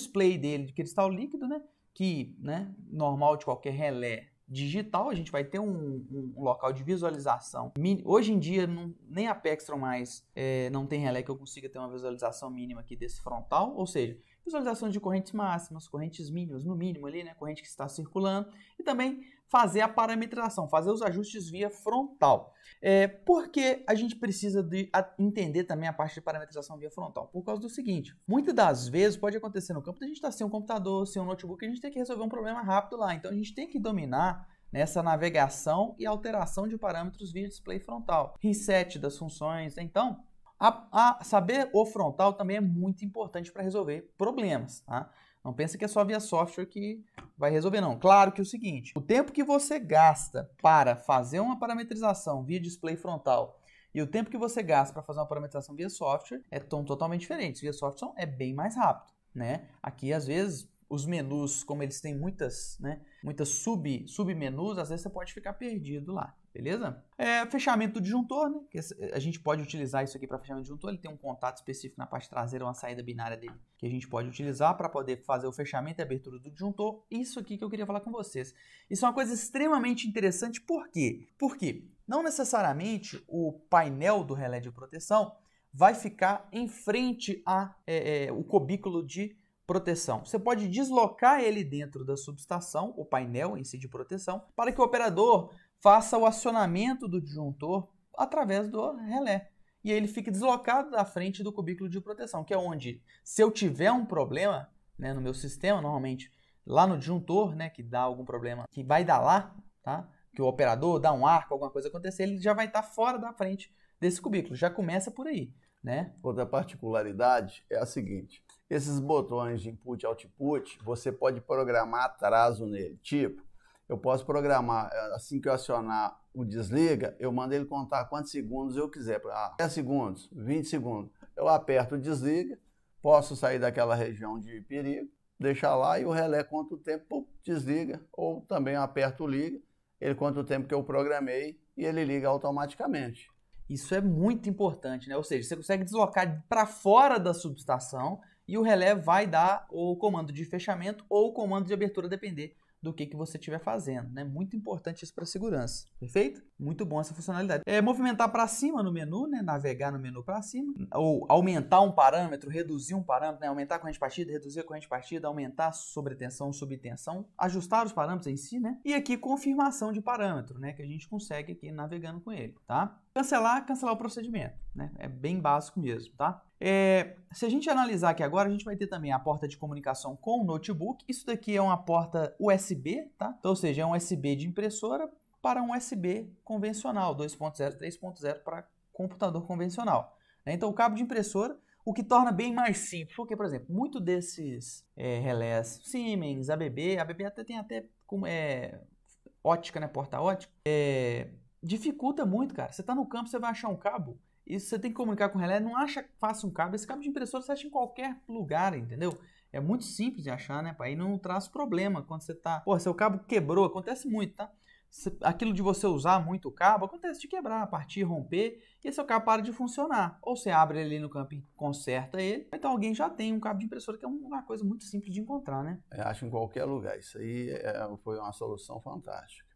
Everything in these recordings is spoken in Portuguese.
display dele de cristal líquido, né? Que, né, normal de qualquer relé digital, a gente vai ter um, um local de visualização. Hoje em dia, não, nem a Pextron mais é, não tem relé que eu consiga ter uma visualização mínima aqui desse frontal, ou seja, visualizações de correntes máximas, correntes mínimas, no mínimo ali, né, corrente que está circulando, e também fazer a parametrização, fazer os ajustes via frontal. É, por que a gente precisa de a, entender também a parte de parametrização via frontal? Por causa do seguinte, muitas das vezes pode acontecer no campo a gente estar tá sem um computador, sem um notebook, a gente tem que resolver um problema rápido lá, então a gente tem que dominar nessa navegação e alteração de parâmetros via display frontal, reset das funções, né? então a, a saber o frontal também é muito importante para resolver problemas, tá? Não pense que é só via software que vai resolver, não. Claro que é o seguinte, o tempo que você gasta para fazer uma parametrização via display frontal e o tempo que você gasta para fazer uma parametrização via software é tão totalmente diferente. Via software é bem mais rápido, né? Aqui, às vezes, os menus, como eles têm muitas, né, muitas sub, submenus, às vezes você pode ficar perdido lá. Beleza? É, fechamento do disjuntor, né? Que a gente pode utilizar isso aqui para fechamento do disjuntor. Ele tem um contato específico na parte traseira, uma saída binária dele que a gente pode utilizar para poder fazer o fechamento e abertura do disjuntor. Isso aqui que eu queria falar com vocês. Isso é uma coisa extremamente interessante. Por quê? Porque não necessariamente o painel do relé de proteção vai ficar em frente a é, é, o cubículo de proteção. Você pode deslocar ele dentro da subestação, o painel em si de proteção, para que o operador faça o acionamento do disjuntor através do relé. E ele fique deslocado da frente do cubículo de proteção, que é onde, se eu tiver um problema né, no meu sistema, normalmente lá no disjuntor, né, que dá algum problema, que vai dar lá, tá? que o operador dá um arco, alguma coisa acontecer, ele já vai estar tá fora da frente desse cubículo. Já começa por aí. Né? Outra particularidade é a seguinte: esses botões de input e output, você pode programar atraso nele. Tipo, eu posso programar, eh, assim que eu acionar o desliga, eu mando ele contar quantos segundos eu quiser. Ah, 10 segundos, 20 segundos. Eu aperto o desliga, posso sair daquela região de perigo, deixar lá e o relé conta o tempo, desliga. Ou também aperto o liga, ele conta o tempo que eu programei e ele liga automaticamente. Isso é muito importante, né? Ou seja, você consegue deslocar para fora da subestação e o relé vai dar o comando de fechamento ou o comando de abertura, depender do que, que você estiver fazendo, né? Muito importante isso para segurança, perfeito? Muito bom essa funcionalidade. É movimentar para cima no menu, né? Navegar no menu para cima, ou aumentar um parâmetro, reduzir um parâmetro, né? Aumentar a corrente partida, reduzir a corrente partida, aumentar sobretensão, subtensão, ajustar os parâmetros em si, né? E aqui confirmação de parâmetro, né? Que a gente consegue aqui navegando com ele, tá? Cancelar, cancelar o procedimento, né? É bem básico mesmo, tá? É, se a gente analisar aqui agora, a gente vai ter também a porta de comunicação com o notebook. Isso daqui é uma porta USB, tá? Então, ou seja, é um USB de impressora para um USB convencional, 2.0, 3.0 para computador convencional. Né? Então, o cabo de impressora, o que torna bem mais simples, porque, por exemplo, muito desses é, relés Siemens, ABB, ABB até tem até como é ótica, né? Porta ótica, é, dificulta muito, cara. Você está no campo, você vai achar um cabo, e você tem que comunicar com o relé, não acha fácil um cabo. Esse cabo de impressora você acha em qualquer lugar, entendeu? É muito simples de achar, né, para E não traz problema quando você tá. Pô, seu cabo quebrou, acontece muito, tá? Aquilo de você usar muito o cabo, acontece de quebrar, partir, romper, e esse cabo para de funcionar. Ou você abre ele no e conserta ele, então alguém já tem um cabo de impressora, que é uma coisa muito simples de encontrar, né? Eu é, acho em qualquer lugar. Isso aí é, foi uma solução fantástica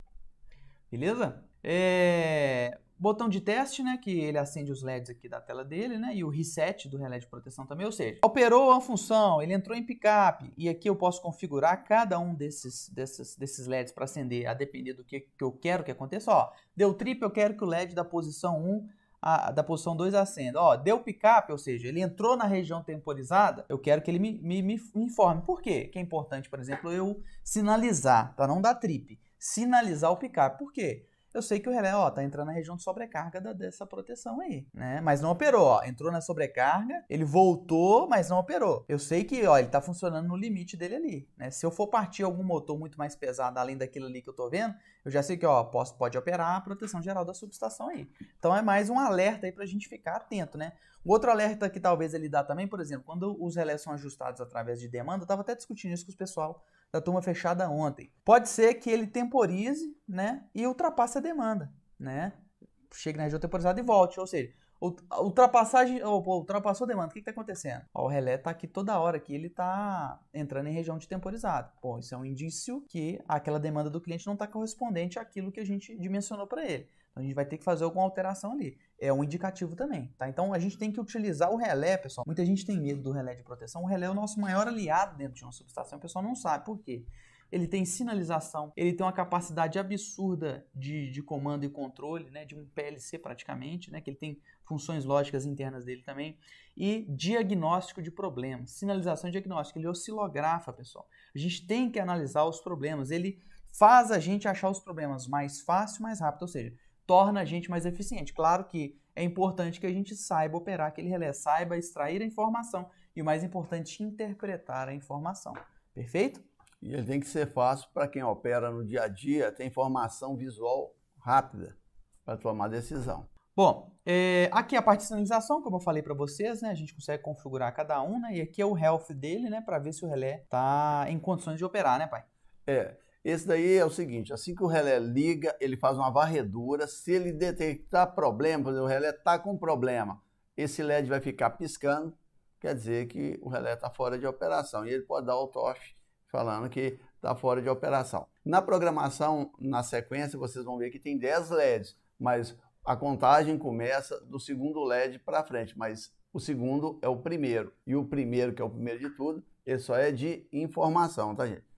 beleza? É... Botão de teste, né, que ele acende os LEDs aqui da tela dele, né, e o reset do relé de proteção também, ou seja, operou a função, ele entrou em picape, e aqui eu posso configurar cada um desses, desses, desses LEDs para acender, a depender do que, que eu quero que aconteça, ó, deu trip, eu quero que o LED da posição 1 a, da posição 2 acenda. Ó, deu picape, ou seja, ele entrou na região temporizada, eu quero que ele me, me, me informe. Por quê? Que é importante, por exemplo, eu sinalizar, para não dar trip sinalizar o picar Por quê? Eu sei que o relé, ó, tá entrando na região de sobrecarga da, dessa proteção aí, né? Mas não operou, ó. Entrou na sobrecarga, ele voltou, mas não operou. Eu sei que, ó, ele tá funcionando no limite dele ali, né? Se eu for partir algum motor muito mais pesado além daquilo ali que eu tô vendo, eu já sei que, ó, posso, pode operar a proteção geral da subestação aí. Então é mais um alerta aí para a gente ficar atento, né? O outro alerta que talvez ele dá também, por exemplo, quando os relés são ajustados através de demanda, eu estava até discutindo isso com o pessoal da turma fechada ontem. Pode ser que ele temporize, né? E ultrapasse a demanda, né? Chegue na região temporizada e volte. Ou seja, ultrapassagem, ou, ultrapassou a demanda, o que está acontecendo? Ó, o relé está aqui toda hora que ele está entrando em região de temporizado. Pô, isso é um indício que aquela demanda do cliente não está correspondente àquilo que a gente dimensionou para ele. Então a gente vai ter que fazer alguma alteração ali. É um indicativo também, tá? Então a gente tem que utilizar o relé, pessoal. Muita gente tem medo do relé de proteção. O relé é o nosso maior aliado dentro de uma subestação. O pessoal não sabe por quê. Ele tem sinalização, ele tem uma capacidade absurda de, de comando e controle, né? De um PLC praticamente, né? Que ele tem funções lógicas internas dele também. E diagnóstico de problemas. Sinalização e diagnóstico. Ele oscilografa, pessoal. A gente tem que analisar os problemas. Ele faz a gente achar os problemas mais fácil, mais rápido. Ou seja, torna a gente mais eficiente. Claro que é importante que a gente saiba operar aquele relé, saiba extrair a informação e o mais importante, interpretar a informação. Perfeito? E ele tem que ser fácil para quem opera no dia a dia, ter informação visual rápida para tomar decisão. Bom, é, aqui é a parte de sinalização, como eu falei para vocês, né? A gente consegue configurar cada um, né? E aqui é o health dele, né? Para ver se o relé está em condições de operar, né, pai? É. Esse daí é o seguinte: assim que o relé liga, ele faz uma varredura. Se ele detectar problema, o relé está com problema, esse LED vai ficar piscando, quer dizer que o relé está fora de operação. E ele pode dar o off falando que está fora de operação. Na programação, na sequência, vocês vão ver que tem 10 LEDs, mas a contagem começa do segundo LED para frente, mas o segundo é o primeiro. E o primeiro, que é o primeiro de tudo, ele só é de informação, tá, gente?